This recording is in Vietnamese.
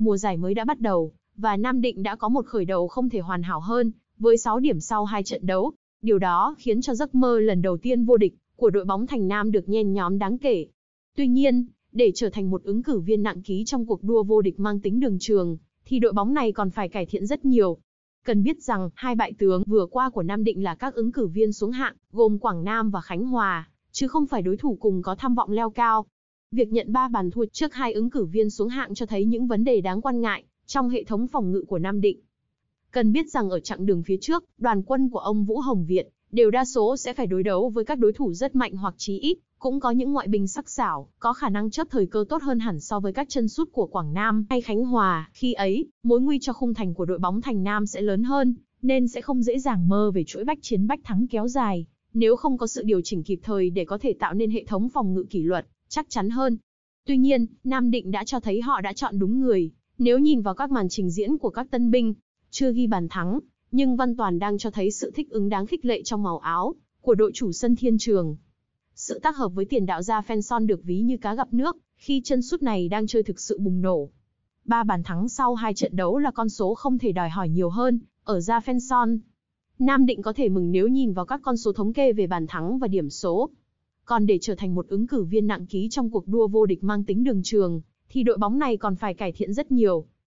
mùa giải mới đã bắt đầu, và Nam Định đã có một khởi đầu không thể hoàn hảo hơn, với 6 điểm sau hai trận đấu. Điều đó khiến cho giấc mơ lần đầu tiên vô địch của đội bóng Thành Nam được nhen nhóm đáng kể. Tuy nhiên, để trở thành một ứng cử viên nặng ký trong cuộc đua vô địch mang tính đường trường, thì đội bóng này còn phải cải thiện rất nhiều. Cần biết rằng, hai bại tướng vừa qua của Nam Định là các ứng cử viên xuống hạng, gồm Quảng Nam và Khánh Hòa, chứ không phải đối thủ cùng có tham vọng leo cao. Việc nhận 3 bàn thua trước hai ứng cử viên xuống hạng cho thấy những vấn đề đáng quan ngại trong hệ thống phòng ngự của Nam Định. Cần biết rằng ở chặng đường phía trước, đoàn quân của ông Vũ Hồng Viện đều đa số sẽ phải đối đấu với các đối thủ rất mạnh hoặc chí ít, cũng có những ngoại binh sắc sảo, có khả năng chấp thời cơ tốt hơn hẳn so với các chân sút của Quảng Nam hay Khánh Hòa. Khi ấy, mối nguy cho khung thành của đội bóng thành Nam sẽ lớn hơn, nên sẽ không dễ dàng mơ về chuỗi bách chiến bách thắng kéo dài. Nếu không có sự điều chỉnh kịp thời để có thể tạo nên hệ thống phòng ngự kỷ luật, chắc chắn hơn. Tuy nhiên, Nam Định đã cho thấy họ đã chọn đúng người, nếu nhìn vào các màn trình diễn của các tân binh, chưa ghi bàn thắng, nhưng Văn Toàn đang cho thấy sự thích ứng đáng khích lệ trong màu áo của đội chủ sân Thiên Trường. Sự tác hợp với tiền đạo gia Fenson được ví như cá gặp nước, khi chân sút này đang chơi thực sự bùng nổ. Ba bàn thắng sau hai trận đấu là con số không thể đòi hỏi nhiều hơn, ở gia Fenson. Nam Định có thể mừng nếu nhìn vào các con số thống kê về bàn thắng và điểm số. Còn để trở thành một ứng cử viên nặng ký trong cuộc đua vô địch mang tính đường trường, thì đội bóng này còn phải cải thiện rất nhiều.